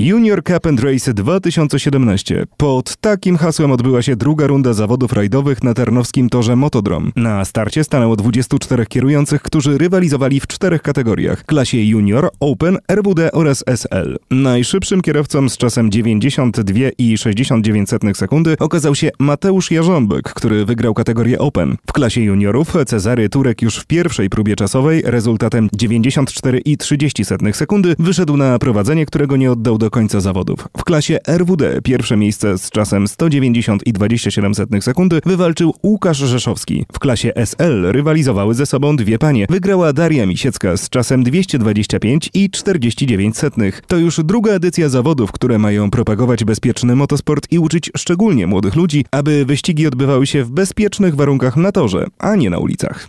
Junior Cup and Race 2017. Pod takim hasłem odbyła się druga runda zawodów rajdowych na tarnowskim torze Motodrom. Na starcie stanęło 24 kierujących, którzy rywalizowali w czterech kategoriach: klasie Junior, Open, RWD oraz SL. Najszybszym kierowcą z czasem 92,69 sekundy okazał się Mateusz Jarząbek, który wygrał kategorię Open. W klasie juniorów Cezary Turek już w pierwszej próbie czasowej rezultatem 94,30 sekundy wyszedł na prowadzenie, którego nie oddał do do końca zawodów. W klasie RWD pierwsze miejsce z czasem 190,27 sekundy wywalczył Łukasz Rzeszowski. W klasie SL rywalizowały ze sobą dwie panie. Wygrała Daria Misiecka z czasem 225,49. To już druga edycja zawodów, które mają propagować bezpieczny motosport i uczyć szczególnie młodych ludzi, aby wyścigi odbywały się w bezpiecznych warunkach na torze, a nie na ulicach.